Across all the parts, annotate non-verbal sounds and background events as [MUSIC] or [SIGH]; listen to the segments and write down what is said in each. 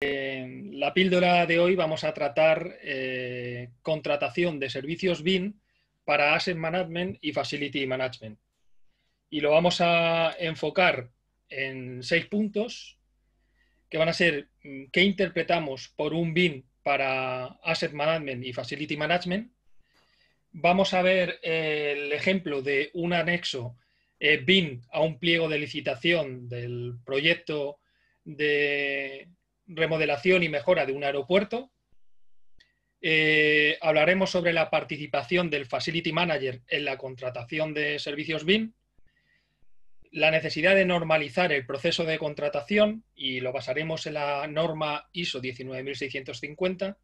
En la píldora de hoy vamos a tratar eh, contratación de servicios BIM para Asset Management y Facility Management. Y lo vamos a enfocar en seis puntos que van a ser mm, qué interpretamos por un bin para Asset Management y Facility Management. Vamos a ver eh, el ejemplo de un anexo eh, BIM a un pliego de licitación del proyecto de remodelación y mejora de un aeropuerto. Eh, hablaremos sobre la participación del Facility Manager en la contratación de servicios BIM, la necesidad de normalizar el proceso de contratación y lo basaremos en la norma ISO 19650.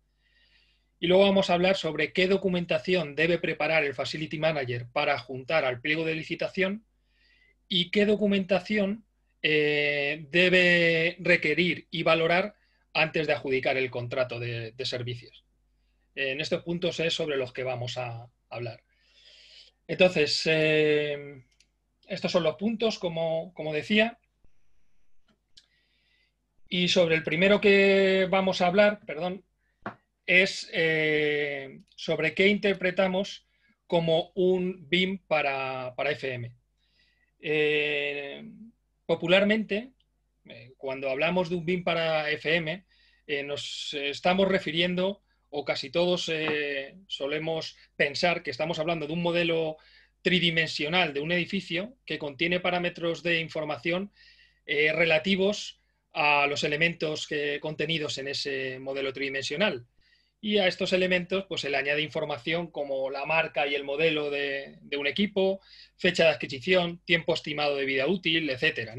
Y luego vamos a hablar sobre qué documentación debe preparar el Facility Manager para juntar al pliego de licitación y qué documentación eh, debe requerir y valorar antes de adjudicar el contrato de, servicios. En estos puntos es sobre los que vamos a hablar. Entonces, eh, estos son los puntos, como, como, decía. Y sobre el primero que vamos a hablar, perdón, es eh, sobre qué interpretamos como un BIM para, FM. Popularmente, eh, cuando hablamos de un BIM para FM, eh, nos estamos refiriendo, o casi todos eh, solemos pensar que estamos hablando de un modelo tridimensional de un edificio que contiene parámetros de información relativos a los elementos contenidos en ese modelo tridimensional. Y a estos elementos pues, se le añade información como la marca y el modelo de, un equipo, fecha de adquisición, tiempo estimado de vida útil, etc.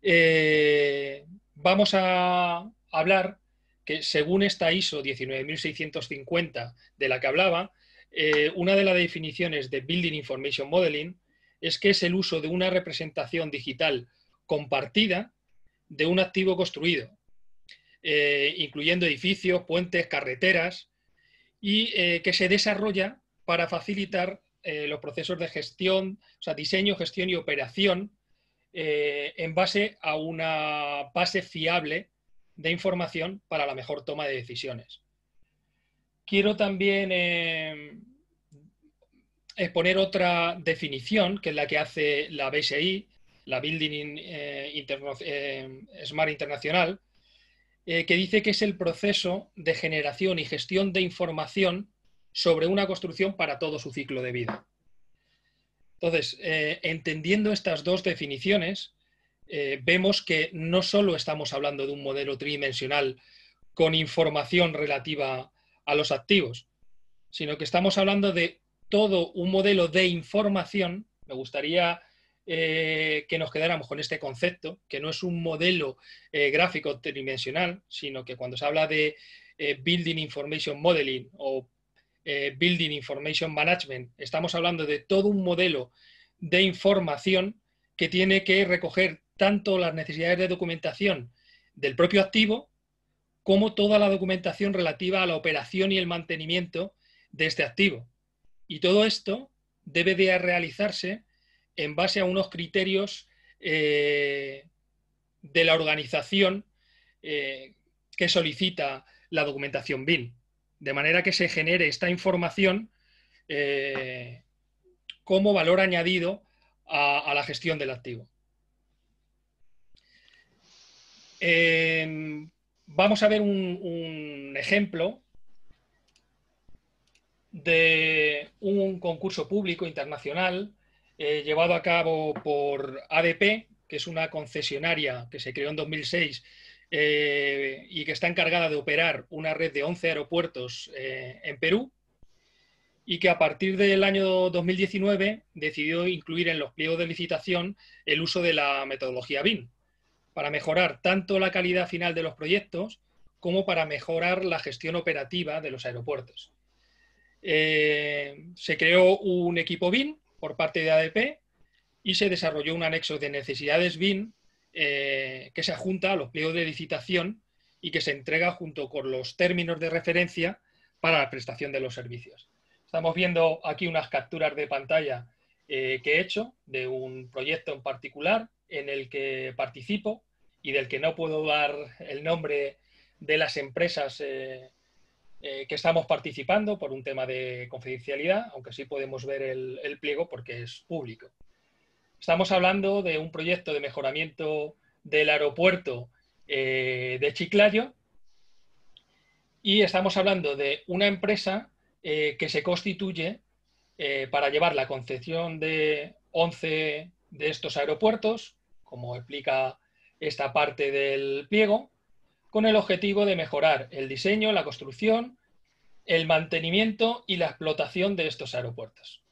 Eh, vamos a hablar que según esta ISO 19650 de la que hablaba, eh, una de las definiciones de Building Information Modeling es que es el uso de una representación digital compartida de un activo construido, eh, incluyendo edificios, puentes, carreteras, y eh, que se desarrolla para facilitar eh, los procesos de gestión, o sea, diseño, gestión y operación en base a una base fiable de información para la mejor toma de decisiones. Quiero también exponer otra definición, que es la que hace la BSI, la Building Smart Internacional, eh, que dice que es el proceso de generación y gestión de información sobre una construcción para todo su ciclo de vida. Entonces, eh, entendiendo estas dos definiciones, eh, vemos que no solo estamos hablando de un modelo tridimensional con información relativa a los activos, sino que estamos hablando de todo un modelo de información. Me gustaría eh, que nos quedáramos con este concepto, que no es un modelo eh, gráfico tridimensional, sino que cuando se habla de eh, Building Information Modeling o Building Information Management, estamos hablando de todo un modelo de información que tiene que recoger tanto las necesidades de documentación del propio activo como toda la documentación relativa a la operación y el mantenimiento de este activo. Y todo esto debe de realizarse en base a unos criterios eh, de la organización eh, que solicita la documentación BIN. De manera que se genere esta información eh, como valor añadido a, la gestión del activo. Em, vamos a ver un ejemplo de un concurso público internacional eh, llevado a cabo por ADP, que es una concesionaria que se creó en 2006 eh, y que está encargada de operar una red de 11 aeropuertos eh, en Perú y que a partir del año 2019 decidió incluir en los pliegos de licitación el uso de la metodología BIM para mejorar tanto la calidad final de los proyectos como para mejorar la gestión operativa de los aeropuertos. se creó un equipo BIM por parte de ADP y se desarrolló un anexo de necesidades BIN eh, que se adjunta a los pliegos de licitación y que se entrega junto con los términos de referencia para la prestación de los servicios. Estamos viendo aquí unas capturas de pantalla eh, que he hecho de un proyecto en particular en el que participo y del que no puedo dar el nombre de las empresas eh, eh, que estamos participando por un tema de confidencialidad, aunque sí podemos ver el, pliego porque es público. Estamos hablando de un proyecto de mejoramiento del aeropuerto eh, de Chiclayo y estamos hablando de una empresa eh, que se constituye para llevar la concepción de 11 de estos aeropuertos, como explica esta parte del pliego, con el objetivo de mejorar el diseño, la construcción, el mantenimiento y la explotación de estos aeropuertos.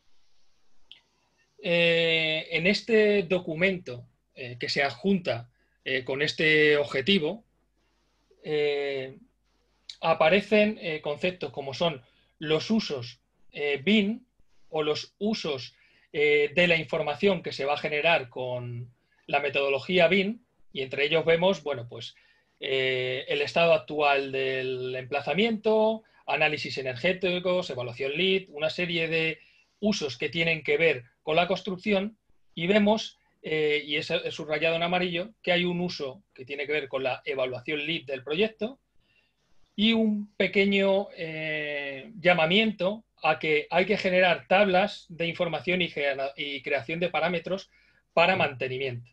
Eh, en este documento eh, que se adjunta eh, con este objetivo, aparecen conceptos como son los usos BIN o los usos de la información que se va a generar con la metodología BIN, y entre ellos vemos, bueno, pues eh, el estado actual del emplazamiento, análisis energéticos, evaluación LEED, una serie de usos que tienen que ver con la construcción y vemos, eh, y es, subrayado en amarillo, que hay un uso que tiene que ver con la evaluación LEED del proyecto y un pequeño eh, llamamiento a que hay que generar tablas de información y creación de parámetros para mantenimiento.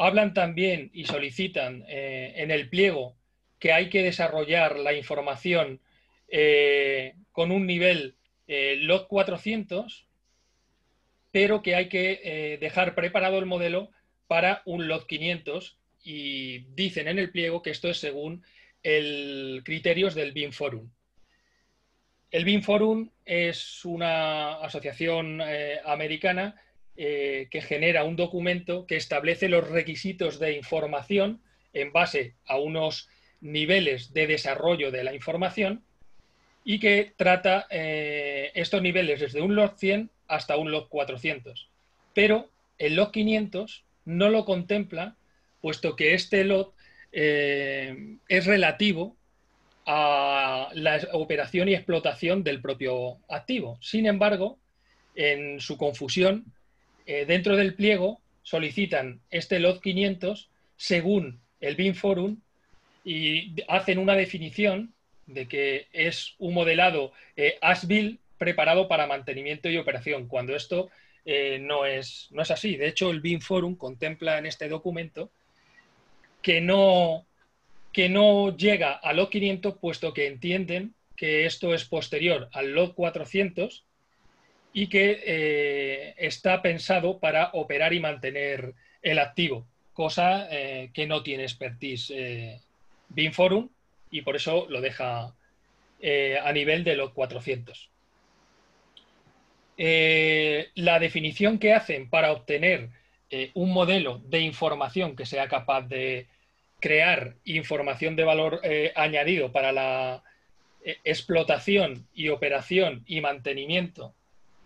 Hablan también y solicitan eh, en el pliego que hay que desarrollar la información eh, con un nivel eh, LOT 400, pero que hay que dejar preparado el modelo para un LOT 500 y dicen en el pliego que esto es según el criterios del BIM Forum. El BIM Forum es una asociación americana eh, que genera un documento que establece los requisitos de información en base a unos niveles de desarrollo de la información y que trata eh, estos niveles desde un log 100 hasta un log 400. Pero el log 500 no lo contempla, puesto que este lot eh, es relativo a la operación y explotación del propio activo. Sin embargo, en su confusión, eh, dentro del pliego solicitan este lot 500 según el BIM Forum y hacen una definición de que es un modelado eh, preparado para mantenimiento y operación, cuando esto eh, no, es, no es así. De hecho, el BIM Forum contempla en este documento que no, que no llega al lot 500, puesto que entienden que esto es posterior al lot 400 y que eh, está pensado para operar y mantener el activo, cosa eh, que no tiene expertise eh, BIMForum y por eso lo deja eh, a nivel de los 400. la definición que hacen para obtener un modelo de información que sea capaz de crear información de valor añadido para la explotación y operación y mantenimiento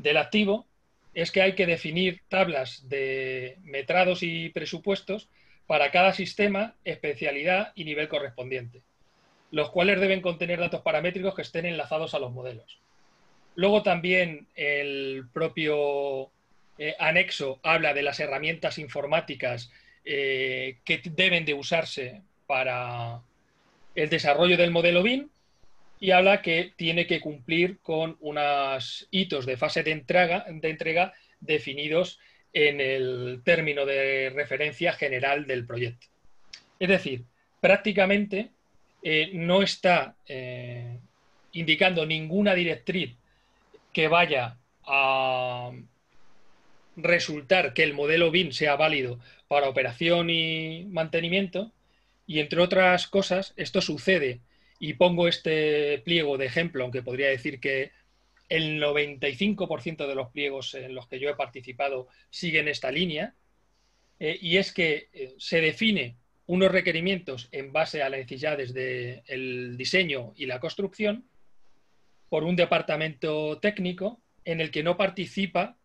del activo es que hay que definir tablas de metrados y presupuestos para cada sistema, especialidad y nivel correspondiente, los cuales deben contener datos paramétricos que estén enlazados a los modelos. Luego también el propio eh, anexo habla de las herramientas informáticas eh, que deben de usarse para el desarrollo del modelo BIM y habla que tiene que cumplir con unos hitos de fase de entrega, de entrega definidos en el término de referencia general del proyecto. Es decir, prácticamente eh, no está eh, indicando ninguna directriz que vaya a resultar que el modelo BIM sea válido para operación y mantenimiento. Y entre otras cosas, esto sucede y pongo este pliego de ejemplo, aunque podría decir que el 95% de los pliegos en los que yo he participado siguen esta línea, eh, y es que eh, se define unos requerimientos en base a las necesidades del diseño y la construcción por un departamento técnico en el que no participa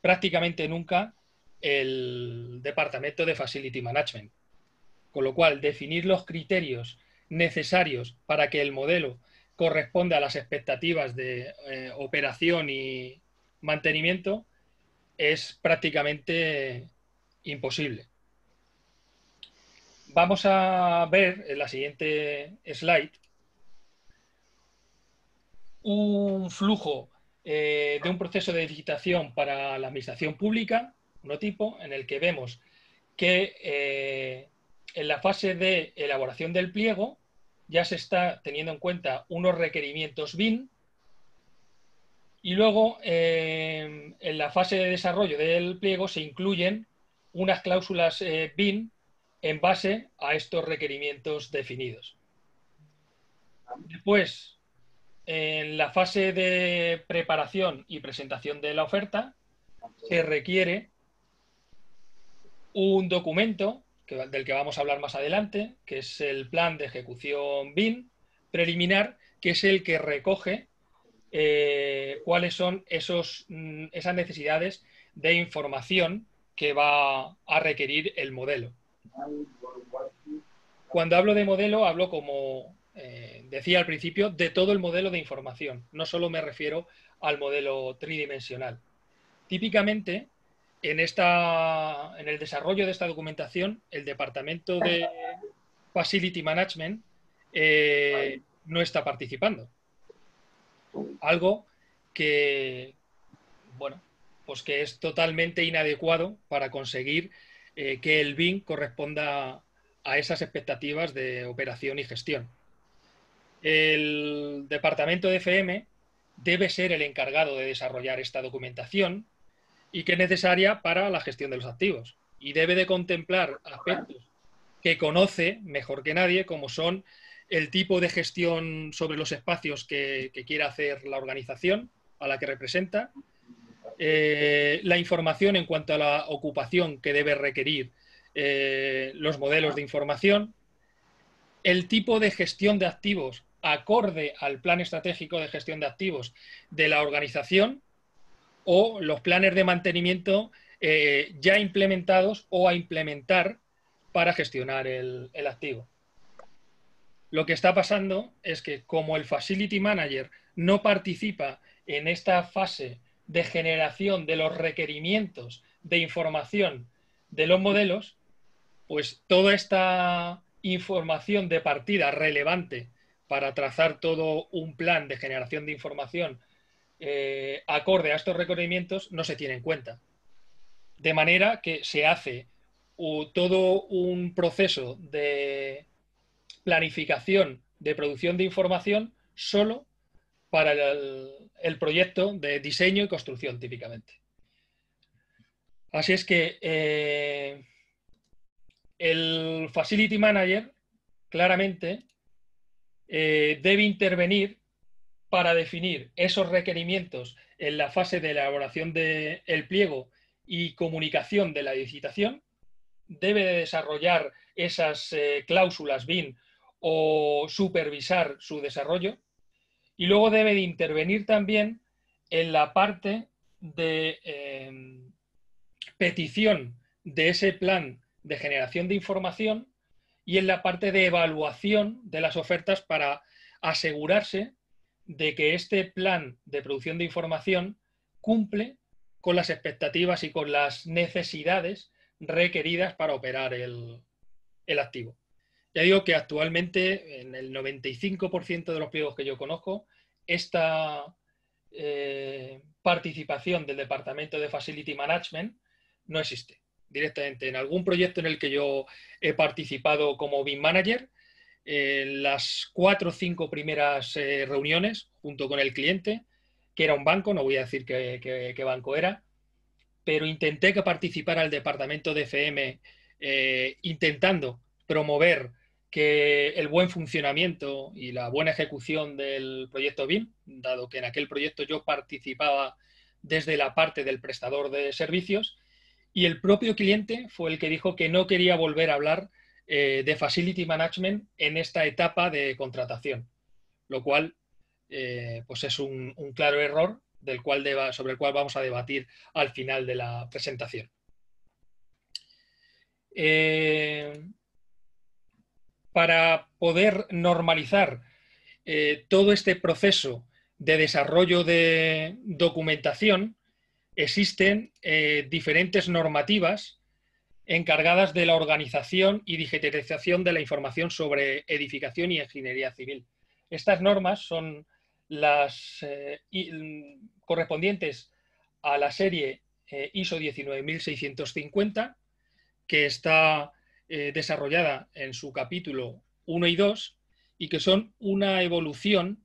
prácticamente nunca el departamento de Facility Management. Con lo cual, definir los criterios necesarios para que el modelo corresponda a las expectativas de eh, operación y mantenimiento es prácticamente imposible. Vamos a ver en la siguiente slide un flujo eh, de un proceso de digitación para la administración pública, uno tipo, en el que vemos que eh, en la fase de elaboración del pliego ya se está teniendo en cuenta unos requerimientos BIN y luego eh, en la fase de desarrollo del pliego se incluyen unas cláusulas eh, BIN en base a estos requerimientos definidos. Después, en la fase de preparación y presentación de la oferta, se requiere un documento del que vamos a hablar más adelante, que es el plan de ejecución BIM preliminar, que es el que recoge eh, cuáles son esos, mm, esas necesidades de información que va a requerir el modelo. Cuando hablo de modelo, hablo como eh, decía al principio, de todo el modelo de información. No solo me refiero al modelo tridimensional. Típicamente, en, el desarrollo de esta documentación, el departamento de Facility Management eh, no está participando. Algo que, bueno, pues que es totalmente inadecuado para conseguir eh, que el BIN corresponda a esas expectativas de operación y gestión. El departamento de FM debe ser el encargado de desarrollar esta documentación y que es necesaria para la gestión de los activos. Y debe de contemplar aspectos que conoce mejor que nadie, como son el tipo de gestión sobre los espacios que, quiera quiere hacer la organización a la que representa, eh, la información en cuanto a la ocupación que debe requerir eh, los modelos de información, el tipo de gestión de activos acorde al plan estratégico de gestión de activos de la organización, o los planes de mantenimiento eh, ya implementados o a implementar para gestionar el activo. Lo que está pasando es que como el Facility Manager no participa en esta fase de generación de los requerimientos de información de los modelos, pues toda esta información de partida relevante para trazar todo un plan de generación de información eh, acorde a estos recorrimientos no se tiene en cuenta. De manera que se hace todo un proceso de planificación de producción de información solo para el, proyecto de diseño y construcción típicamente. Así es que eh, el Facility Manager claramente eh, debe intervenir para definir esos requerimientos en la fase de elaboración del pliego y comunicación de la licitación, debe desarrollar esas eh, cláusulas BIN o supervisar su desarrollo y luego debe de intervenir también en la parte de em, petición de ese plan de generación de información y en la parte de evaluación de las ofertas para asegurarse de que este plan de producción de información cumple con las expectativas y con las necesidades requeridas para operar el, activo. Ya digo que actualmente en el 95% de los pliegos que yo conozco, esta eh, participación del Departamento de Facility Management no existe directamente. En algún proyecto en el que yo he participado como BIM Manager, las cuatro o cinco primeras eh, reuniones junto con el cliente, que era un banco, no voy a decir qué, banco era, pero intenté que participara el departamento de FM eh, intentando promover que el buen funcionamiento y la buena ejecución del proyecto BIM, dado que en aquel proyecto yo participaba desde la parte del prestador de servicios, y el propio cliente fue el que dijo que no quería volver a hablar eh, de Facility Management en esta etapa de contratación, lo cual eh, pues es un, claro error del cual sobre el cual vamos a debatir al final de la presentación. Eh, para poder normalizar todo este proceso de desarrollo de documentación, existen diferentes normativas encargadas de la organización y digitalización de la información sobre edificación y ingeniería civil. Estas normas son las eh, mm, correspondientes a la serie eh, ISO 19650, que está eh, desarrollada en su capítulo 1 y 2, y que son una evolución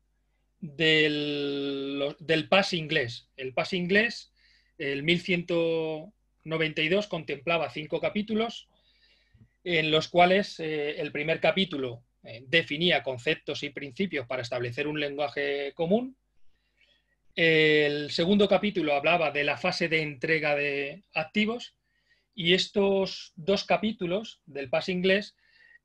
del, del PAS inglés. El PAS inglés, el 1100 92 contemplaba cinco capítulos, en los cuales eh, el primer capítulo eh, definía conceptos y principios para establecer un lenguaje común. El segundo capítulo hablaba de la fase de entrega de activos y estos dos capítulos del PAS inglés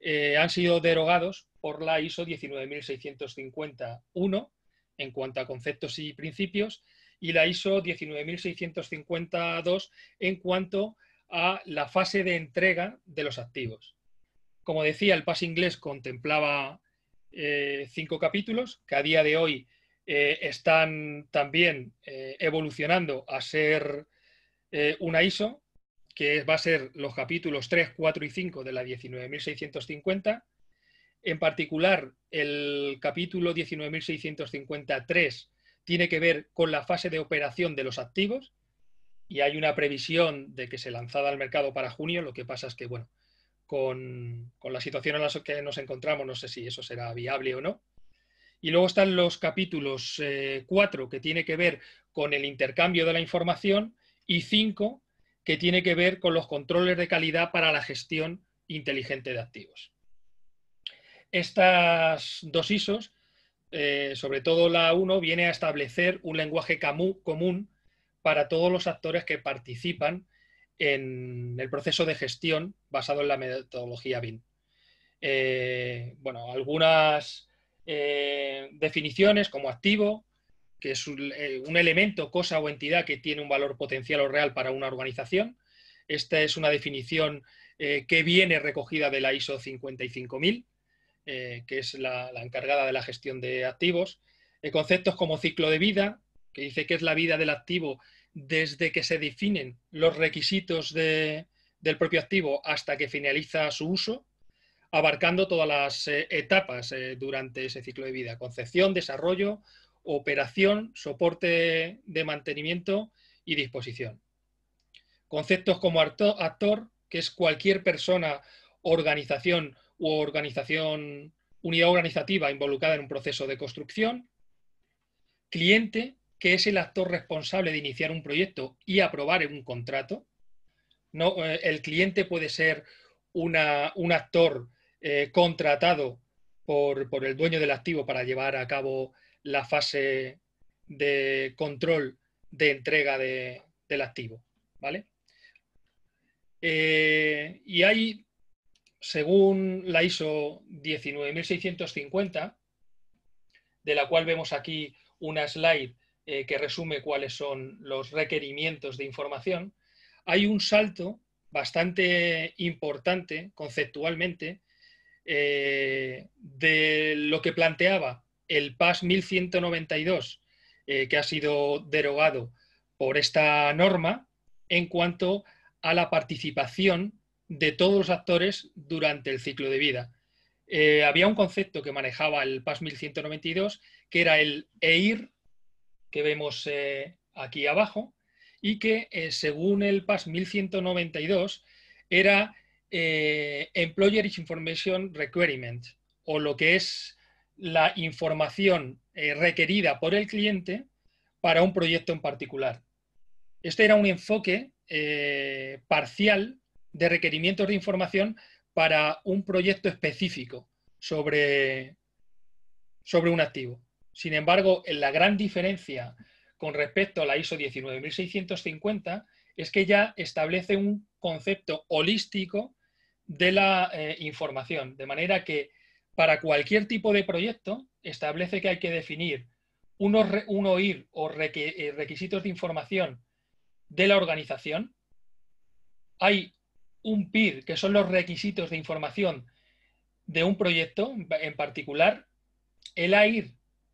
eh, han sido derogados por la ISO 19651 en cuanto a conceptos y principios y la ISO 19652 en cuanto a la fase de entrega de los activos. Como decía, el pase inglés contemplaba eh, cinco capítulos que a día de hoy eh, están también eh, evolucionando a ser una ISO, que va a ser los capítulos 3, 4 y 5 de la 19650. En particular, el capítulo 19653 tiene que ver con la fase de operación de los activos y hay una previsión de que se lanzada al mercado para junio. Lo que pasa es que, bueno, con, la situación en la que nos encontramos, no sé si eso será viable o no. Y luego están los capítulos 4, eh, que tiene que ver con el intercambio de la información, y 5, que tiene que ver con los controles de calidad para la gestión inteligente de activos. Estas dos ISOs eh, sobre todo la 1, viene a establecer un lenguaje común para todos los actores que participan en el proceso de gestión basado en la metodología BIM. Eh, bueno, algunas eh, definiciones como activo, que es un, elemento, cosa o entidad que tiene un valor potencial o real para una organización. Esta es una definición que viene recogida de la ISO 55000. Eh, que es la, encargada de la gestión de activos. Eh, conceptos como ciclo de vida, que dice que es la vida del activo desde que se definen los requisitos del propio activo hasta que finaliza su uso, abarcando todas las eh, etapas durante ese ciclo de vida, concepción, desarrollo, operación, soporte de mantenimiento y disposición. Conceptos como actor, que es cualquier persona, organización u organización, unidad organizativa involucrada en un proceso de construcción, cliente, que es el actor responsable de iniciar un proyecto y aprobar un contrato. No, eh, el cliente puede ser un actor eh, contratado por, el dueño del activo para llevar a cabo la fase de control de entrega del activo. ¿vale? Eh, y hay según la ISO 19650, de la cual vemos aquí una slide eh, que resume cuáles son los requerimientos de información, hay un salto bastante importante conceptualmente eh, de lo que planteaba el PAS 1192, eh, que ha sido derogado por esta norma, en cuanto a la participación de todos los actores durante el ciclo de vida. Eh, había un concepto que manejaba el PAS 1192, que era el EIR, que vemos eh, aquí abajo, y que eh, según el PAS 1192 era Employer Information Requirement, o lo que es la información requerida por el cliente para un proyecto en particular. Este era un enfoque parcial de requerimientos de información para un proyecto específico sobre, sobre un activo. Sin embargo, la gran diferencia con respecto a la ISO 19650 es que ya establece un concepto holístico de la eh, información, de manera que para cualquier tipo de proyecto establece que hay que definir unos, un o eh, requisitos de información de la organización. Hay un PIR, que son los requisitos de información de un proyecto en particular, el AIR,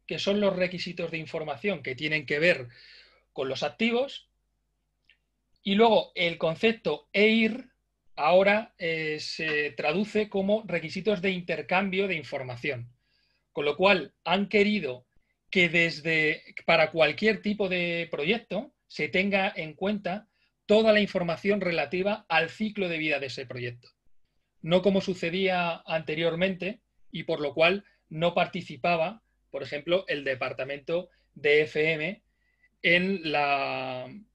que son los requisitos de información que tienen que ver con los activos, y luego el concepto EIR ahora eh, se traduce como requisitos de intercambio de información, con lo cual han querido que desde para cualquier tipo de proyecto se tenga en cuenta toda la información relativa al ciclo de vida de ese proyecto. No como sucedía anteriormente y por lo cual no participaba, por ejemplo, el departamento de FM en,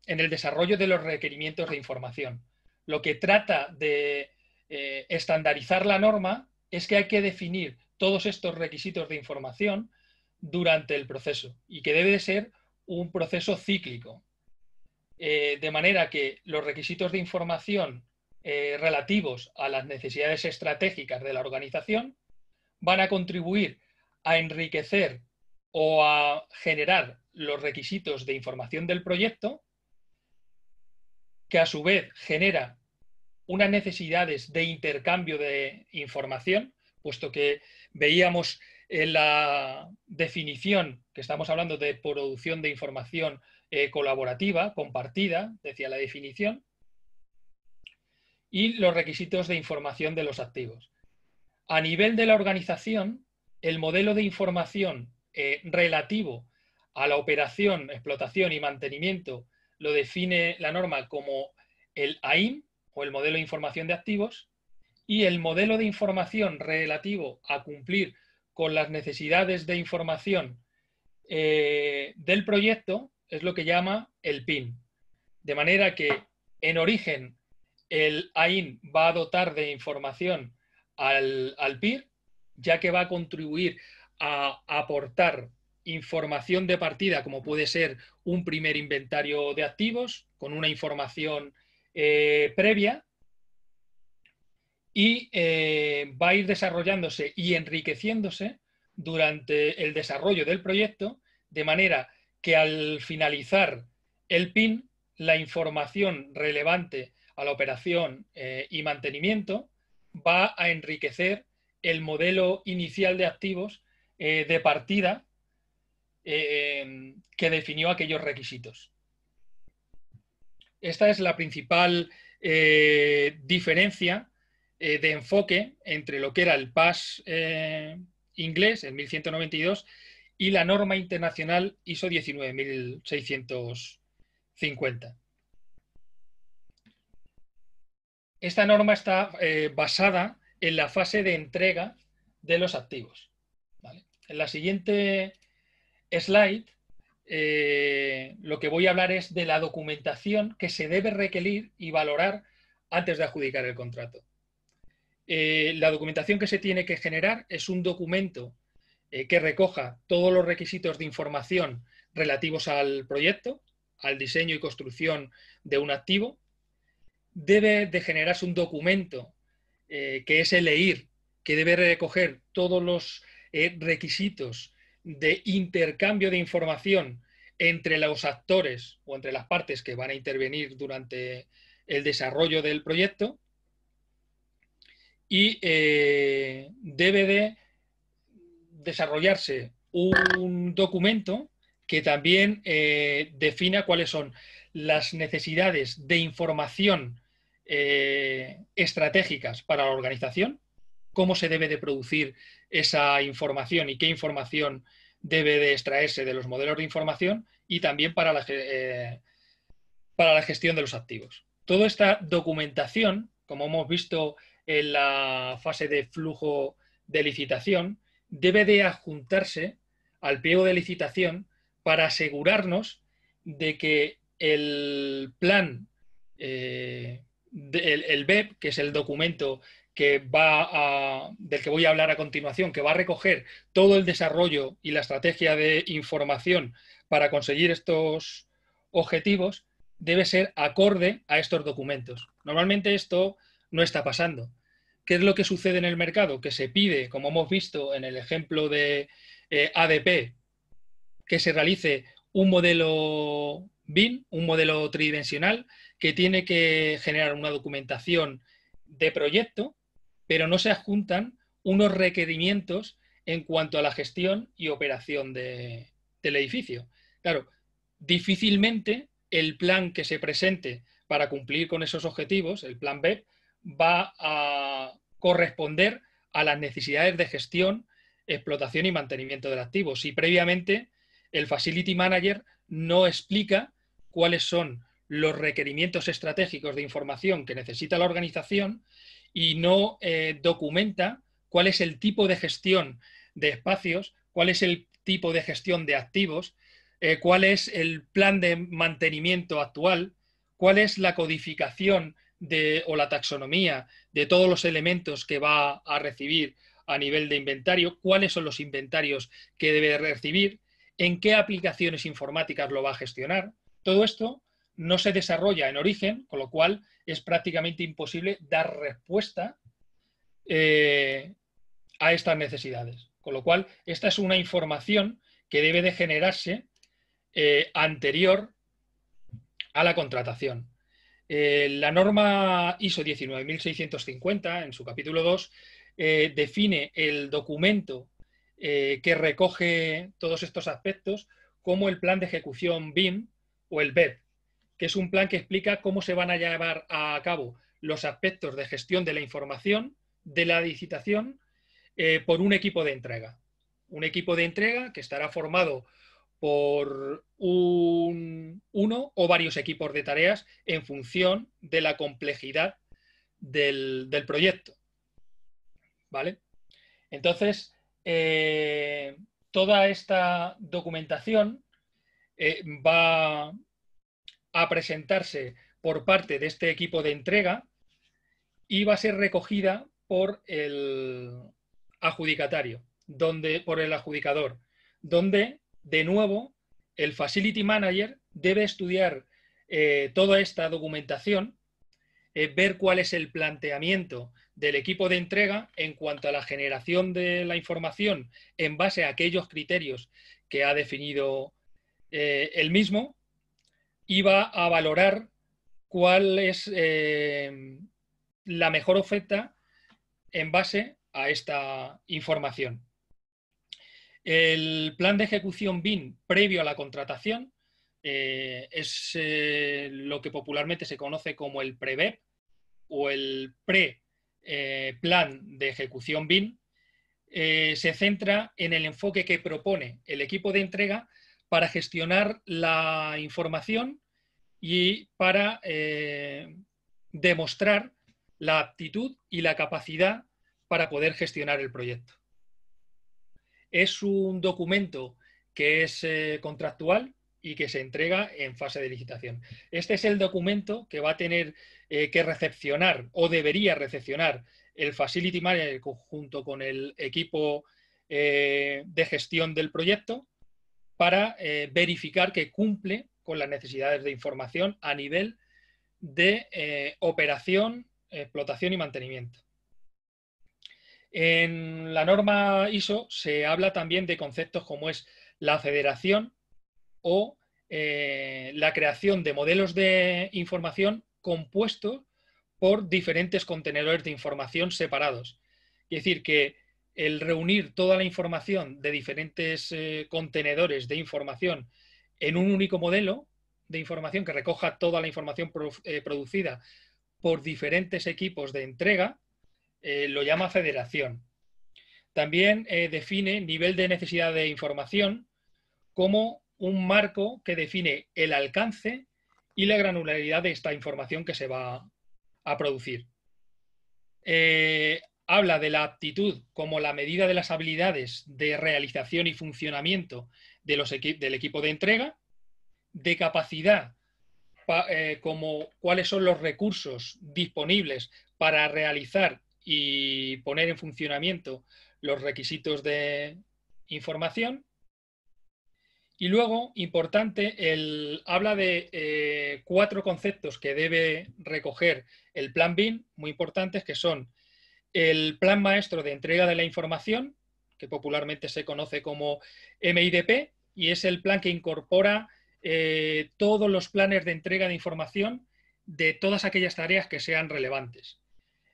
el desarrollo de los requerimientos de información. Lo que trata de eh, estandarizar la norma es que hay que definir todos estos requisitos de información durante el proceso y que debe de ser un proceso cíclico. Eh, de manera que los requisitos de información eh, relativos a las necesidades estratégicas de la organización van a contribuir a enriquecer o a generar los requisitos de información del proyecto, que a su vez genera unas necesidades de intercambio de información, puesto que veíamos en la definición que estamos hablando de producción de información eh, colaborativa, compartida, decía la definición, y los requisitos de información de los activos. A nivel de la organización, el modelo de información eh, relativo a la operación, explotación y mantenimiento lo define la norma como el AIM o el modelo de información de activos y el modelo de información relativo a cumplir con las necesidades de información eh, del proyecto es lo que llama el PIN. De manera que en origen el AIN va a dotar de información al, al PIR, ya que va a contribuir a aportar información de partida, como puede ser un primer inventario de activos, con una información eh, previa, y eh, va a ir desarrollándose y enriqueciéndose durante el desarrollo del proyecto, de manera que al finalizar el PIN, la información relevante a la operación eh, y mantenimiento va a enriquecer el modelo inicial de activos eh, de partida eh, que definió aquellos requisitos. Esta es la principal diferencia de enfoque entre lo que era el PAS inglés en 1192 y la norma internacional ISO 19650. Esta norma está eh, basada en la fase de entrega de los activos. En la siguiente slide eh, lo que voy a hablar es de la documentación que se debe requerir y valorar antes de adjudicar el contrato. Eh, la documentación que se tiene que generar es un documento eh, que recoja todos los requisitos de información relativos al proyecto, al diseño y construcción de un activo. Debe de generarse un documento eh, que es el EIR, que debe recoger todos los eh, requisitos de intercambio de información entre los actores o entre las partes que van a intervenir durante el desarrollo del proyecto y debe de desarrollarse un documento que también eh, defina cuáles son las necesidades de información eh, estratégicas para la organización, cómo se debe de producir esa información y qué información debe de extraerse de los modelos de información y también para la, eh, para la gestión de los activos. Toda esta documentación, como hemos visto en la fase de flujo de licitación, debe de adjuntarse al pliego de licitación para asegurarnos de que el plan, eh, del el, BEP, que es el documento que va del que voy a hablar a continuación, que va a recoger todo el desarrollo y la estrategia de información para conseguir estos objetivos, debe ser acorde a estos documentos. Normalmente esto no está pasando. ¿Qué es lo que sucede en el mercado? Que se pide, como hemos visto en el ejemplo de eh, ADP, que se realice un modelo BIM, un modelo tridimensional, que tiene que generar una documentación de proyecto, pero no se adjuntan unos requerimientos en cuanto a la gestión y operación del edificio. Claro, difícilmente el plan que se presente para cumplir con esos objetivos, el plan BEP, va a corresponder a las necesidades de gestión, explotación y mantenimiento del activo. Si previamente el Facility Manager no explica cuáles son los requerimientos estratégicos de información que necesita la organización y no eh, documenta cuál es el tipo de gestión de espacios, cuál es el tipo de gestión de activos, eh, cuál es el plan de mantenimiento actual, cuál es la codificación de, o la taxonomía de todos los elementos que va a recibir a nivel de inventario, cuáles son los inventarios que debe recibir, en qué aplicaciones informáticas lo va a gestionar. Todo esto no se desarrolla en origen, con lo cual es prácticamente imposible dar respuesta eh, a estas necesidades. Con lo cual, esta es una información que debe de generarse eh, anterior a la contratación. Eh, la norma ISO 19650, en su capítulo 2, eh, define el documento eh, que recoge todos estos aspectos como el plan de ejecución BIM o el BEP, que es un plan que explica cómo se van a llevar a cabo los aspectos de gestión de la información, de la licitación, por un equipo de entrega. Un equipo de entrega que estará formado por uno o varios equipos de tareas en función de la complejidad del, proyecto. ¿Vale? Entonces, eh, toda esta documentación eh, va a presentarse por parte de este equipo de entrega y va a ser recogida por el adjudicatario, donde, por el adjudicador, donde de nuevo, el Facility Manager debe estudiar eh, toda esta documentación, eh, ver cuál es el planteamiento del equipo de entrega en cuanto a la generación de la información en base a aquellos criterios que ha definido eh, él el mismo y va a valorar cuál es la mejor oferta en base a esta información. El plan de ejecución BIN previo a la contratación eh, es eh, lo que popularmente se conoce como el PREVEP o el pre-plan eh, de ejecución BIN. se centra en el enfoque que propone el equipo de entrega para gestionar la información y para demostrar la aptitud y la capacidad para poder gestionar el proyecto es un documento que es eh, contractual y que se entrega en fase de licitación. Este es el documento que va a tener eh, que recepcionar o debería recepcionar el Facility Manager junto con el equipo eh, de gestión del proyecto para verificar que cumple con las necesidades de información a nivel de operación, explotación y mantenimiento. En la norma ISO se habla también de conceptos como es la federación o eh, la creación de modelos de información compuestos por diferentes contenedores de información separados. Es decir, que el reunir toda la información de diferentes eh, contenedores de información en un único modelo de información que recoja toda la información eh, producida por diferentes equipos de entrega, eh, lo llama federación. También eh, define nivel de necesidad de información como un marco que define el alcance y la granularidad de esta información que se va a producir. Eh, habla de la aptitud como la medida de las habilidades de realización y funcionamiento de los del equipo de entrega, de capacidad como cuáles son los recursos disponibles para realizar y poner en funcionamiento los requisitos de información. Y luego, importante, habla de eh, cuatro conceptos que debe recoger el plan bin muy importantes, que son el plan maestro de entrega de la información, que popularmente se conoce como MIDP, y es el plan que incorpora eh, todos los planes de entrega de información de todas aquellas tareas que sean relevantes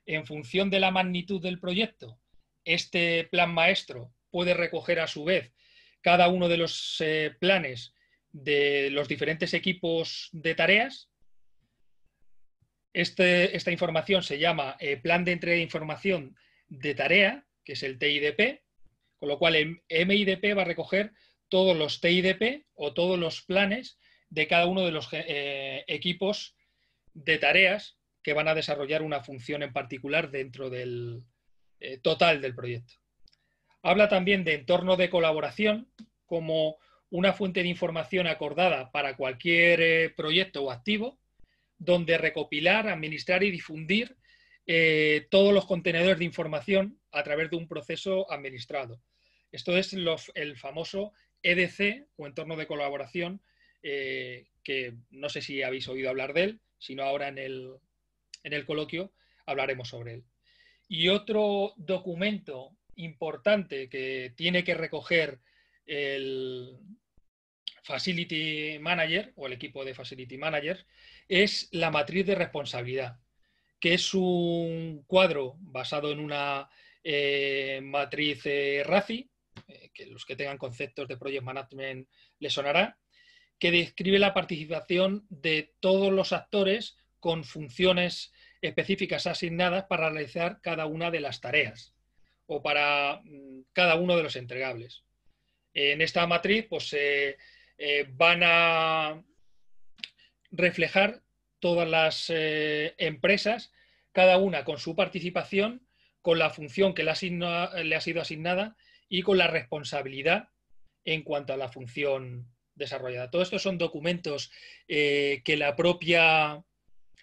en función de la magnitud del proyecto, este plan maestro puede recoger a su vez cada uno de los eh, planes de los diferentes equipos de tareas. Este, esta información se llama eh, Plan de Entrega de Información de Tarea, que es el TIDP, con lo cual el MIDP va a recoger todos los TIDP o todos los planes de cada uno de los eh, equipos de tareas que van a desarrollar una función en particular dentro del eh, total del proyecto. Habla también de entorno de colaboración como una fuente de información acordada para cualquier eh, proyecto o activo, donde recopilar, administrar y difundir eh, todos los contenedores de información a través de un proceso administrado. Esto es el famoso EDC o entorno de colaboración, que no sé si habéis oído hablar de él, sino ahora en el, en el coloquio hablaremos sobre él. Y otro documento importante que tiene que recoger el Facility Manager o el equipo de Facility Manager es la matriz de responsabilidad, que es un cuadro basado en una eh, matriz eh, RACI, eh, que los que tengan conceptos de Project Management les sonará, que describe la participación de todos los actores con funciones específicas asignadas para realizar cada una de las tareas o para mm, cada uno de los entregables. En esta matriz pues, eh, van a reflejar todas las eh, empresas, cada una con su participación, con la función que le ha, sido asignada y con la responsabilidad en cuanto a la función desarrollada. Todo esto son documentos eh, que la propia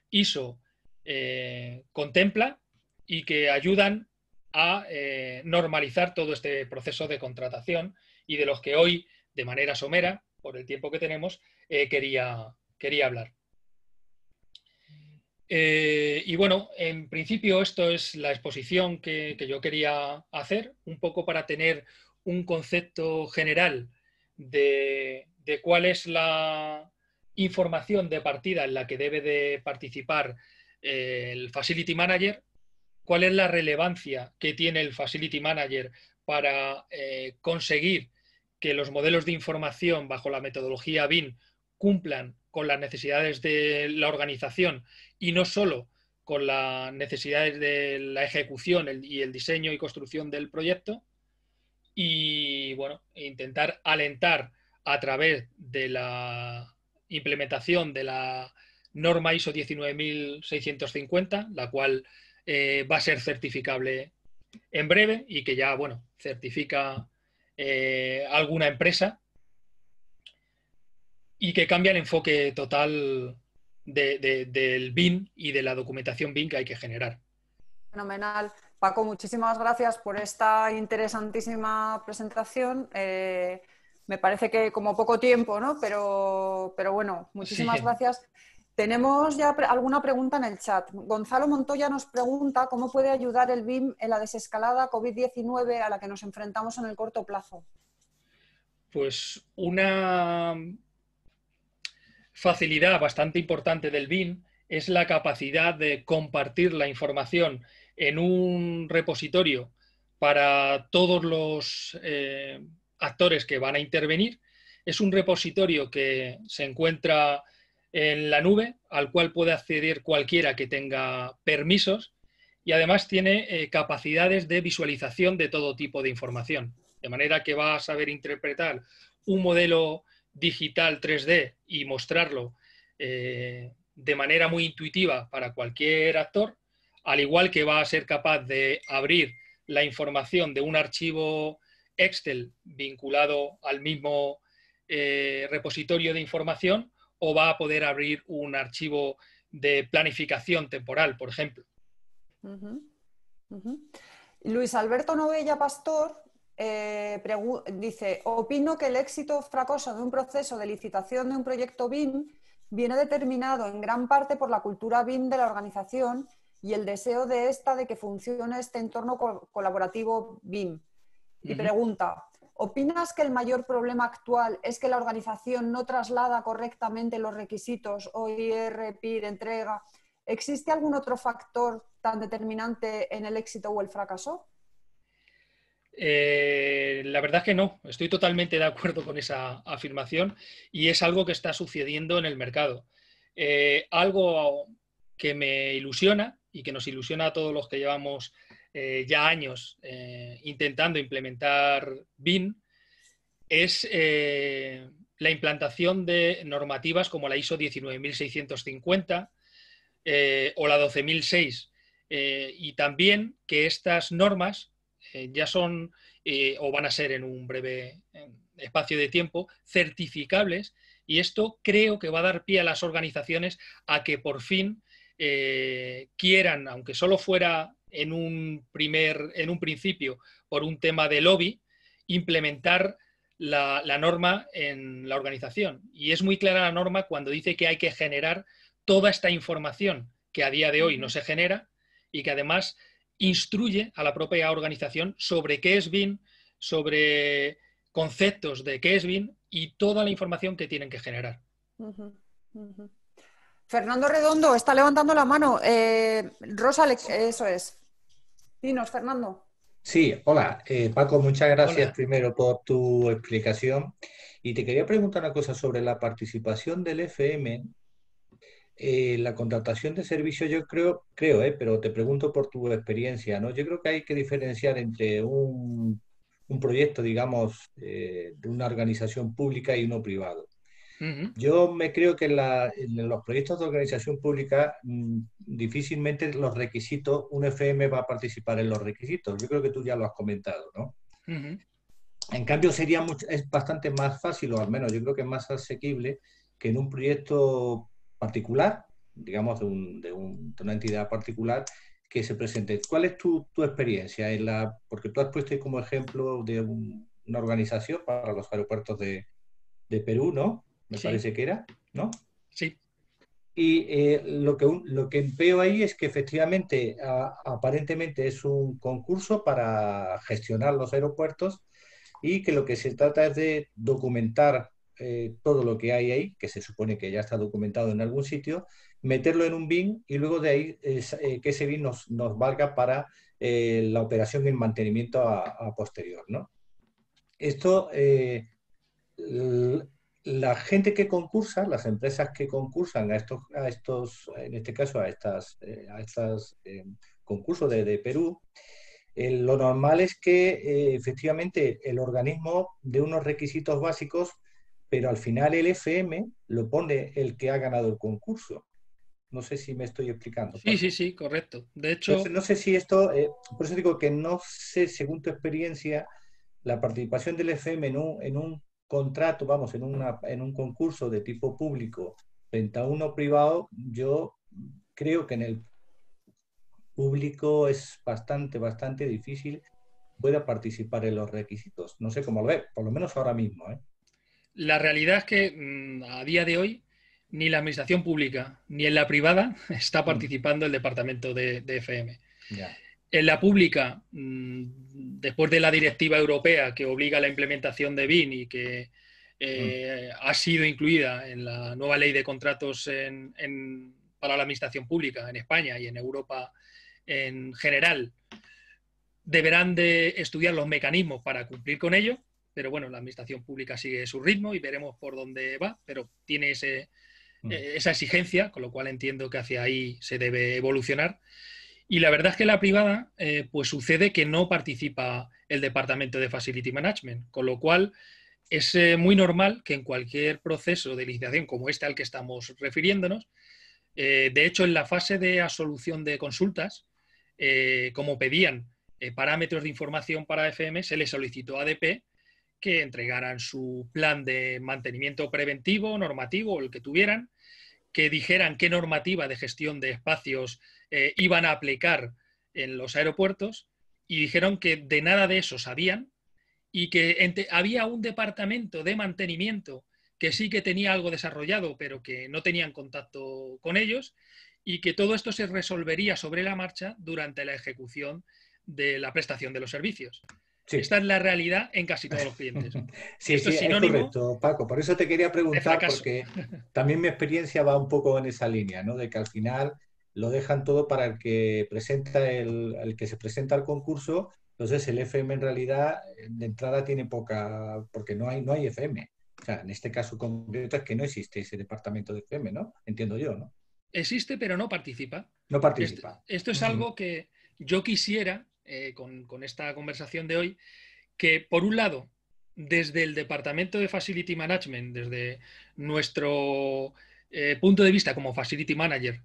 ISO eh, contempla y que ayudan a eh, normalizar todo este proceso de contratación y de los que hoy, de manera somera, por el tiempo que tenemos, eh, quería, quería, hablar. y bueno, en principio esto es la exposición que, que, yo quería hacer, un poco para tener un concepto general de, de cuál es la, información de partida en la que debe de participar eh, el Facility Manager, cuál es la relevancia que tiene el Facility Manager para eh, conseguir que los modelos de información bajo la metodología BIN cumplan con las necesidades de la organización y no solo con las necesidades de la ejecución y el diseño y construcción del proyecto. Y bueno, intentar alentar a través de la implementación de la norma ISO 19650, la cual eh, va a ser certificable en breve y que ya, bueno, certifica eh, alguna empresa y que cambia el enfoque total del BIN y de la documentación BIN que hay que generar. Fenomenal. Paco, muchísimas gracias por esta interesantísima presentación. Eh, me parece que como poco tiempo, ¿no? Pero, pero bueno, muchísimas gracias. Tenemos ya alguna pregunta en el chat. Gonzalo Montoya nos pregunta cómo puede ayudar el BIM en la desescalada COVID-19 a la que nos enfrentamos en el corto plazo. Pues una facilidad bastante importante del BIM es la capacidad de compartir la información en un repositorio para todos los eh, actores que van a intervenir. Es un repositorio que se encuentra en la nube, al cual puede acceder cualquiera que tenga permisos y además tiene eh, capacidades de visualización de todo tipo de información. De manera que va a saber interpretar un modelo digital 3D y mostrarlo eh, de manera muy intuitiva para cualquier actor, al igual que va a ser capaz de abrir la información de un archivo Excel vinculado al mismo eh, repositorio de información o va a poder abrir un archivo de planificación temporal, por ejemplo. Luis Alberto Novella Pastor eh, dice, opino que el éxito fracoso fracaso de un proceso de licitación de un proyecto BIM viene determinado en gran parte por la cultura BIM de la organización y el deseo de esta de que funcione este entorno colaborativo BIM. Y pregunta, ¿opinas que el mayor problema actual es que la organización no traslada correctamente los requisitos OIR, PIR, entrega? ¿Existe algún otro factor tan determinante en el éxito o el fracaso? Eh, la verdad que no, estoy totalmente de acuerdo con esa afirmación y es algo que está sucediendo en el mercado. Eh, algo que me ilusiona y que nos ilusiona a todos los que llevamos eh, ya años eh, intentando implementar BIN, es eh, la implantación de normativas como la ISO 19650 o la 12006 y también que estas normas ya son o van a ser en un breve espacio de tiempo certificables y esto creo que va a dar pie a las organizaciones a que por fin quieran, aunque solo fuera en un, primer, en un principio por un tema de lobby, implementar la, norma en la organización. Y es muy clara la norma cuando dice que hay que generar toda esta información que a día de hoy no se genera y que además instruye a la propia organización sobre qué es BIN, sobre conceptos de qué es BIN y toda la información que tienen que generar. Fernando Redondo está levantando la mano. Eh, Rosa, eso es. Dinos, Fernando. Sí, hola. Eh, Paco, muchas gracias primero por tu explicación. Y te quería preguntar una cosa sobre la participación del FM. Eh, la contratación de servicios, yo creo, creo, eh, pero te pregunto por tu experiencia, ¿no? Yo creo que hay que diferenciar entre un, un proyecto, digamos, de una organización pública y uno privado. Yo me creo que en, la, los proyectos de organización pública mm, difícilmente los requisitos, un FM va a participar en los requisitos. Yo creo que tú ya lo has comentado, ¿no? En cambio, sería mucho, es bastante más fácil, o al menos yo creo que es más asequible, que en un proyecto particular, digamos, de, un, de, una entidad particular, que se presente. ¿Cuál es tu, experiencia? En la, porque tú has puesto como ejemplo de una organización para los aeropuertos de, de Perú, ¿no? me parece que era, ¿no? Sí. Y eh, lo, que lo que veo ahí es que efectivamente, aparentemente es un concurso para gestionar los aeropuertos y que lo que se trata es de documentar eh, todo lo que hay ahí, que se supone que ya está documentado en algún sitio, meterlo en un BIN y luego de ahí eh, que ese BIN nos, valga para la operación y el mantenimiento a, posterior. ¿no? Esto, la gente que concursa, las empresas que concursan a estos, a estos en este caso, a estas, eh, eh, concursos de, Perú, eh, lo normal es que efectivamente el organismo de unos requisitos básicos, pero al final el FM lo pone el que ha ganado el concurso. No sé si me estoy explicando. Sí, sí, sí, correcto. De hecho... No, sé si esto, por eso digo que no sé, según tu experiencia, la participación del FM en un contrato, vamos, en, una, en un concurso de tipo público venta uno privado, yo creo que en el público es bastante, bastante difícil pueda participar en los requisitos. No sé cómo lo ve, por lo menos ahora mismo. ¿eh? La realidad es que mm, a día de hoy ni la administración pública ni en la privada [LAUGHS] está mm. participando el departamento de, de FM. Ya en la pública, mm, después de la directiva europea que obliga a la implementación de BIN y que eh, ha sido incluida en la nueva ley de contratos en, para la administración pública en España y en Europa en general, deberán de estudiar los mecanismos para cumplir con ello, pero bueno, la administración pública sigue su ritmo y veremos por dónde va, pero tiene mm. eh, esa exigencia, con lo cual entiendo que hacia ahí se debe evolucionar. Y la verdad es que la privada, eh, pues sucede que no participa el departamento de Facility Management, con lo cual es eh, muy normal que en cualquier proceso de licitación como este al que estamos refiriéndonos, eh, de hecho en la fase de asolución de consultas, como pedían parámetros de información para FM, se le solicitó a ADP que entregaran su plan de mantenimiento preventivo, normativo, el que tuvieran, que dijeran qué normativa de gestión de espacios eh, iban a aplicar en los aeropuertos y dijeron que de nada de eso sabían y que había un departamento de mantenimiento que sí que tenía algo desarrollado, pero que no tenían contacto con ellos, y que todo esto se resolvería sobre la marcha durante la ejecución de la prestación de los servicios. Esta es la realidad en casi todos los clientes. [LAUGHS] sí, es, correcto, Paco. Por eso te quería preguntar, porque también mi experiencia va un poco en esa línea, ¿no? De que al final lo dejan todo para el que, presenta el, que se presenta al concurso. Entonces el FM en realidad eh, de entrada tiene poca, porque no hay, no hay FM. O sea, en este caso concreto es que no existe ese departamento de FM, ¿no? Entiendo yo, ¿no? Existe, pero no participa. No participa. Esto, es algo que yo quisiera, eh, con, esta conversación de hoy, que por un lado, desde el departamento de Facility Management, desde nuestro eh, punto de vista como Facility Manager,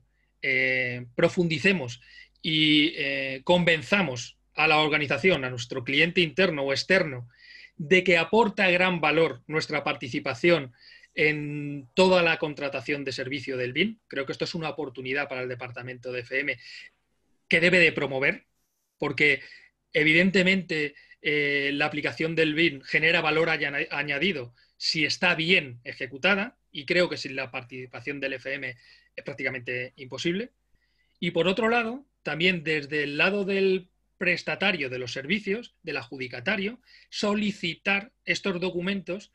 eh, profundicemos y eh, convenzamos a la organización, a nuestro cliente interno o externo, de que aporta gran valor nuestra participación en toda la contratación de servicio del BIN. Creo que esto es una oportunidad para el departamento de FM que debe de promover, porque evidentemente eh, la aplicación del BIN genera valor añadido si está bien ejecutada, y creo que si la participación del FM es prácticamente imposible. Y por otro lado, también desde el lado del prestatario de los servicios, del adjudicatario, solicitar estos documentos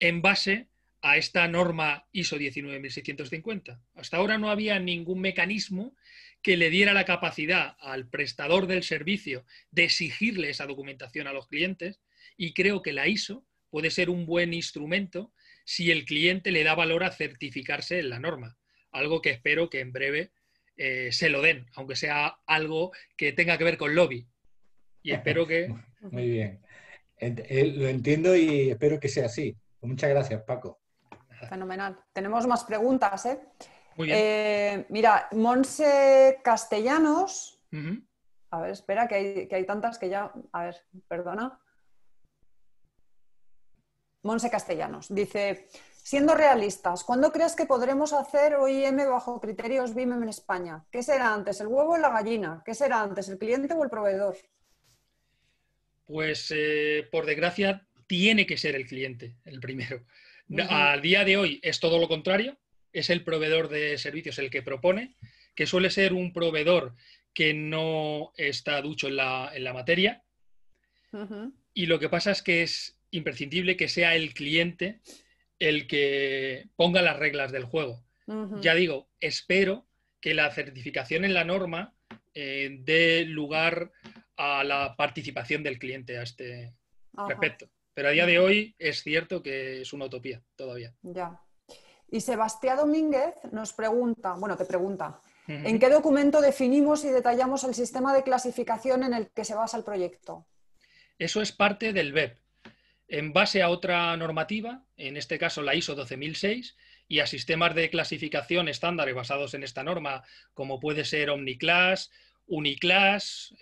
en base a esta norma ISO 19650. Hasta ahora no había ningún mecanismo que le diera la capacidad al prestador del servicio de exigirle esa documentación a los clientes y creo que la ISO puede ser un buen instrumento si el cliente le da valor a certificarse en la norma algo que espero que en breve eh, se lo den, aunque sea algo que tenga que ver con lobby. Y espero que... [LAUGHS] Muy bien. Eh, lo entiendo y espero que sea así. Pues muchas gracias, Paco. Fenomenal. Tenemos más preguntas, ¿eh? Muy bien. Eh, mira, Monse Castellanos. A ver, espera, que hay, que hay tantas que ya. A ver, perdona. Monse Castellanos dice: Siendo realistas, ¿cuándo crees que podremos hacer OIM bajo criterios BIM en España? ¿Qué será antes, el huevo o la gallina? ¿Qué será antes, el cliente o el proveedor? Pues, eh, por desgracia, tiene que ser el cliente el primero. A día de hoy es todo lo contrario, es el proveedor de servicios el que propone, que suele ser un proveedor que no está ducho en la, materia. Y lo que pasa es que es imprescindible que sea el cliente el que ponga las reglas del juego. Ya digo, espero que la certificación en la norma eh, dé lugar a la participación del cliente a este respecto. Pero a día de hoy es cierto que es una utopía todavía. Ya. Y Sebastián Domínguez nos pregunta, bueno, te pregunta, ¿en qué documento definimos y detallamos el sistema de clasificación en el que se basa el proyecto? Eso es parte del BEP, en base a otra normativa, en este caso la ISO 12006, y a sistemas de clasificación estándares basados en esta norma, como puede ser Omniclass, Uniclass,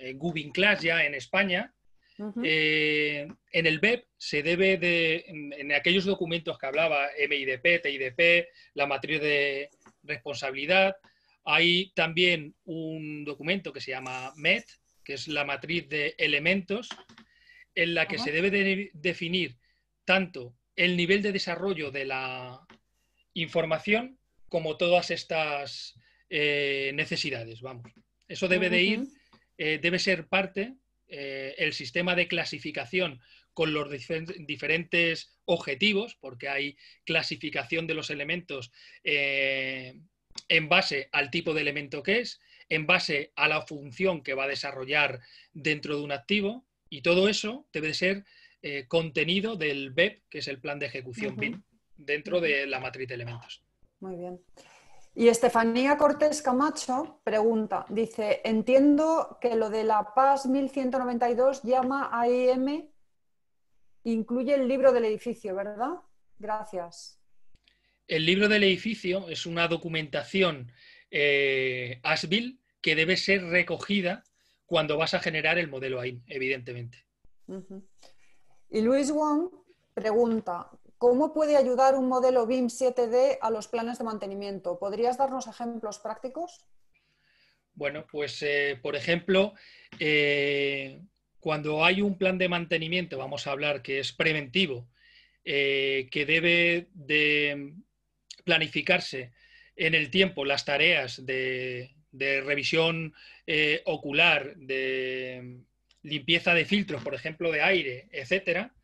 Class eh, ya en España. Eh, en el BEP se debe de, en, en, aquellos documentos que hablaba, MIDP, TIDP, la matriz de responsabilidad, hay también un documento que se llama MET, que es la matriz de elementos, en la que se debe definir tanto el nivel de desarrollo de la información como todas estas eh, necesidades, vamos. Eso debe de ir, eh, debe ser parte del eh, el sistema de clasificación con los diferentes objetivos, porque hay clasificación de los elementos en base al tipo de elemento que es, en base a la función que va a desarrollar dentro de un activo, y todo eso debe ser eh, contenido del BEP, que es el plan de ejecución e dentro de la matriz de elementos. Muy bien. Y Estefanía Cortés Camacho pregunta, dice, entiendo que lo de la PAS 1192 llama AIM, e incluye el libro del edificio, ¿verdad? Gracias. El libro del edificio es una documentación eh, ASBIL que debe ser recogida cuando vas a generar el modelo AIM, evidentemente. Y Luis Wong pregunta, ¿cómo puede ayudar un modelo BIM 7D a los planes de mantenimiento? ¿Podrías darnos ejemplos prácticos? Bueno, pues eh, por ejemplo, eh, cuando hay un plan de mantenimiento, vamos a hablar que es preventivo, eh, que debe de planificarse en el tiempo las tareas de, de revisión eh, ocular, de limpieza de filtros, por ejemplo, de aire, etcétera,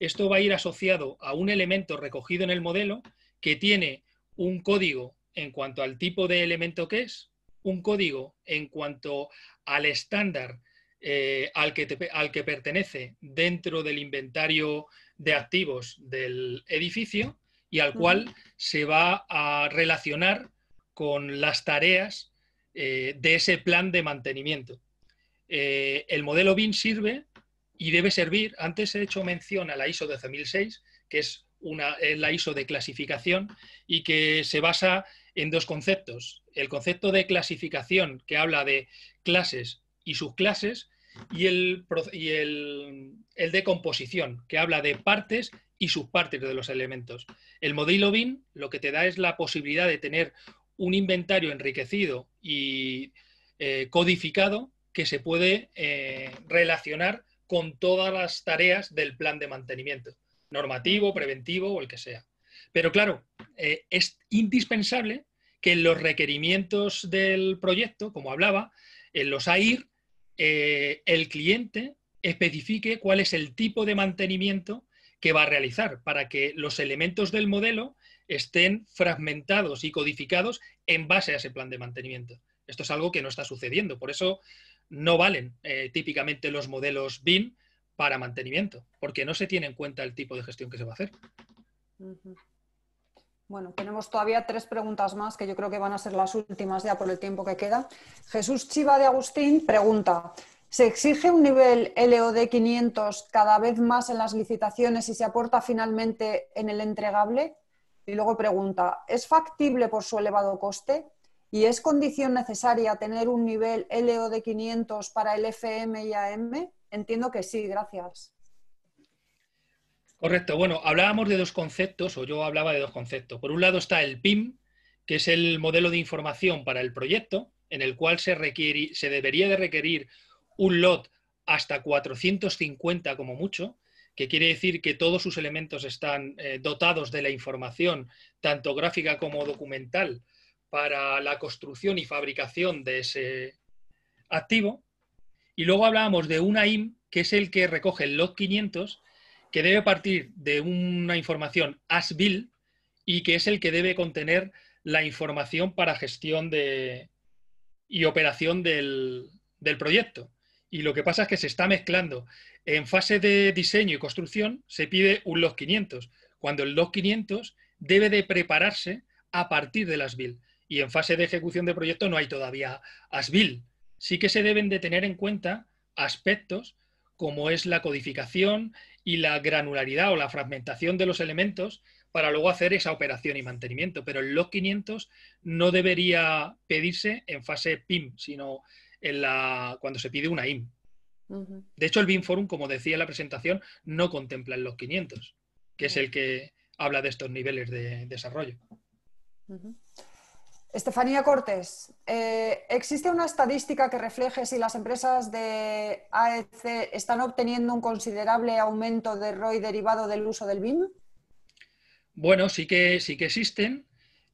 esto va a ir asociado a un elemento recogido en el modelo que tiene un código en cuanto al tipo de elemento que es, un código en cuanto al estándar eh, al, que al que pertenece dentro del inventario de activos del edificio y al cual se va a relacionar con las tareas eh, de ese plan de mantenimiento. Eh, el modelo bin sirve y debe servir, antes he hecho mención a la ISO 12006, que es, una, la ISO de clasificación y que se basa en dos conceptos. El concepto de clasificación que habla de clases y subclases y el, y el, el de composición que habla de partes y subpartes de los elementos. El modelo bin lo que te da es la posibilidad de tener un inventario enriquecido y eh, codificado que se puede eh, relacionar con todas las tareas del plan de mantenimiento, normativo, preventivo o el que sea. Pero claro, eh, es indispensable que en los requerimientos del proyecto, como hablaba, en los AIR, el cliente especifique cuál es el tipo de mantenimiento que va a realizar para que los elementos del modelo estén fragmentados y codificados en base a ese plan de mantenimiento. Esto es algo que no está sucediendo, por eso no valen eh, típicamente los modelos BIM para mantenimiento, porque no se tiene en cuenta el tipo de gestión que se va a hacer. Bueno, tenemos todavía tres preguntas más que yo creo que van a ser las últimas ya por el tiempo que queda. Jesús Chiva de Agustín pregunta, ¿Se exige un nivel LOD 500 cada vez más en las licitaciones y se aporta finalmente en el entregable? Y luego pregunta, ¿es factible por su elevado coste? ¿Y es condición necesaria tener un nivel LOD 500 para el FM y AM? Entiendo que sí, gracias. Correcto. Bueno, hablábamos de dos conceptos, o yo hablaba de dos conceptos. Por un lado está el PIM, que es el modelo de información para el proyecto, en el cual se, se debería de requerir un lot hasta 450 como mucho, que quiere decir que todos sus elementos están eh, dotados de la información, tanto gráfica como documental, para la construcción y fabricación de ese activo. Y luego hablábamos de una IM, que es el que recoge el lot 500, que debe partir de una información as-bill y que es el que debe contener la información para gestión de, y operación del proyecto. Y lo que pasa es que se está mezclando. En fase de diseño y construcción se pide un log 500, cuando el log 500 debe de prepararse a partir del ASBIL. Y en fase de ejecución de proyecto no hay todavía ASBIL. Sí que se deben de tener en cuenta aspectos como es la codificación y la granularidad o la fragmentación de los elementos para luego hacer esa operación y mantenimiento. Pero el log 500 no debería pedirse en fase PIM, sino cuando se pide una IM. De hecho, el BIM Forum, como decía en la presentación, no contempla en los 500, que es el que habla de estos niveles de desarrollo. Estefanía Cortés, eh, ¿existe una estadística que refleje si las empresas de AEC están obteniendo un considerable aumento de ROI derivado del uso del BIM? Bueno, sí que, sí que existen.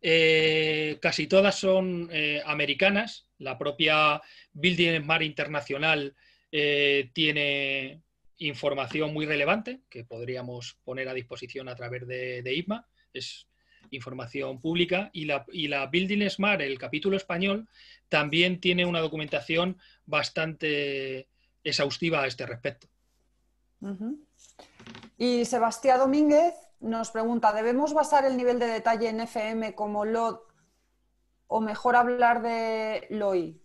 Eh, casi todas son eh, americanas. La propia Building Smart Internacional eh, tiene información muy relevante que podríamos poner a disposición a través de, de Es información pública. Y la, y la Building Smart, el capítulo español, también tiene una documentación bastante exhaustiva a este respecto. Y Sebastián Domínguez nos pregunta, ¿debemos basar el nivel de detalle en FM como LOD o mejor hablar de LOI?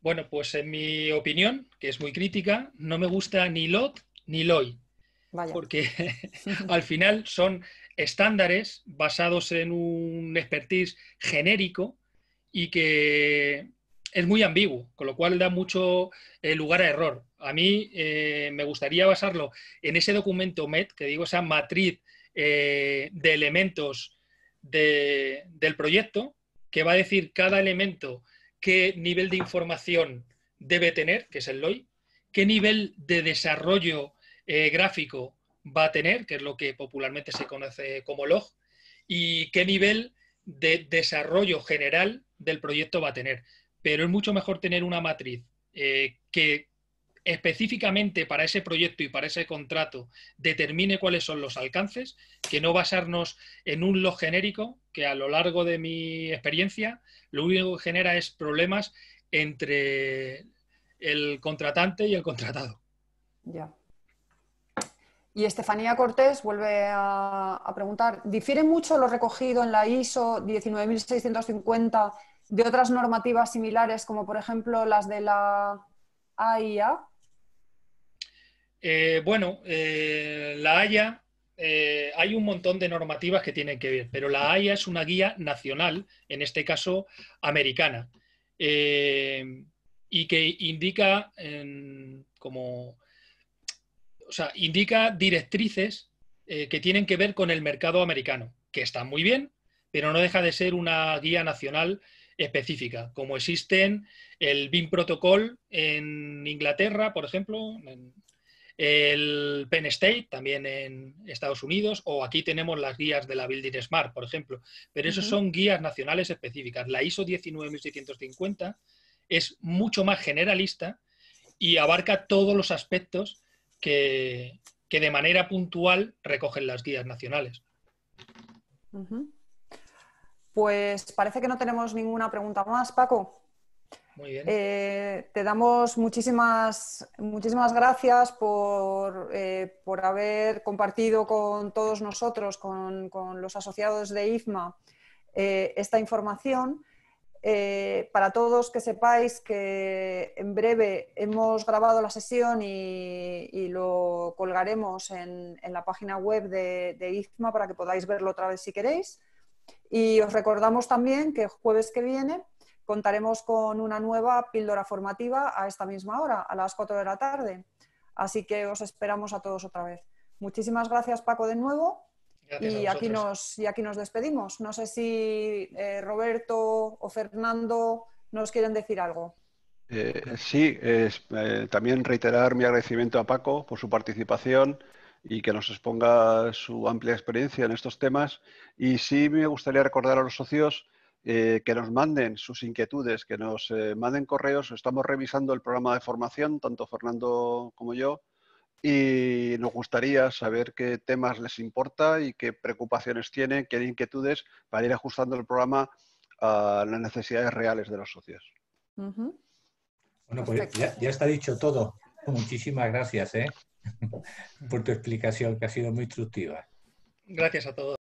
Bueno, pues en mi opinión, que es muy crítica, no me gusta ni LOD ni LOI. Porque [LAUGHS] [LAUGHS] al final son estándares basados en un expertise genérico y que es muy ambiguo, con lo cual da mucho eh, lugar a error. A mí eh, me gustaría basarlo en ese documento MET, que digo, esa matriz eh, de elementos del proyecto, que va a decir cada elemento qué nivel de información debe tener, que es el LOI, qué nivel de desarrollo gráfico va a tener, que es lo que popularmente se conoce como log, y qué nivel de desarrollo general del proyecto va a tener pero es mucho mejor tener una matriz eh, que específicamente para ese proyecto y para ese contrato determine cuáles son los alcances, que no basarnos en un lo genérico, que a lo largo de mi experiencia lo único que genera es problemas entre el contratante y el contratado. Ya. Y Estefanía Cortés vuelve a, a preguntar, ¿difiere mucho lo recogido en la ISO 19650 de otras normativas similares, como por ejemplo las de la AIA? Eh, bueno, eh, la AIA... Eh, hay un montón de normativas que tienen que ver, pero la AIA es una guía nacional, en este caso americana, y que indica como, o sea, indica directrices que tienen que ver con el mercado americano, que está muy bien, pero no deja de ser una guía nacional específica, como existen el BIM Protocol en Inglaterra, por ejemplo, el Penn State también en Estados Unidos, o aquí tenemos las guías de la Building Smart, por ejemplo, pero esos son guías nacionales específicas. La ISO 19650 es mucho más generalista y abarca todos los aspectos que, que de manera puntual recogen las guías nacionales. Pues parece que no tenemos ninguna pregunta más, Paco. Muy bien. Eh, te damos muchísimas, muchísimas gracias eh, por, haber compartido con todos nosotros, con, los asociados de IFMA, eh, esta información. para todos que sepáis que en breve hemos grabado la sesión y, lo colgaremos en, la página web de, de IFMA para que podáis verlo otra vez si queréis. Y os recordamos también que jueves que viene contaremos con una nueva píldora formativa a esta misma hora, a las 4 de la tarde. Así que os esperamos a todos otra vez. Muchísimas gracias, Paco, de nuevo. y, aquí nos, y aquí nos despedimos. No sé si eh, Roberto o Fernando nos quieren decir algo. Eh, sí, eh, también reiterar mi agradecimiento a Paco por su participación y que nos exponga su amplia experiencia en estos temas. Y sí me gustaría recordar a los socios eh, que nos manden sus inquietudes, que nos eh, manden correos. Estamos revisando el programa de formación, tanto Fernando como yo, y nos gustaría saber qué temas les importa y qué preocupaciones tienen, qué inquietudes, para ir ajustando el programa a las necesidades reales de los socios. Bueno, pues ya, está dicho todo. Muchísimas gracias. ¿eh? [LAUGHS] por tu explicación, que ha sido muy instructiva. Gracias a todos.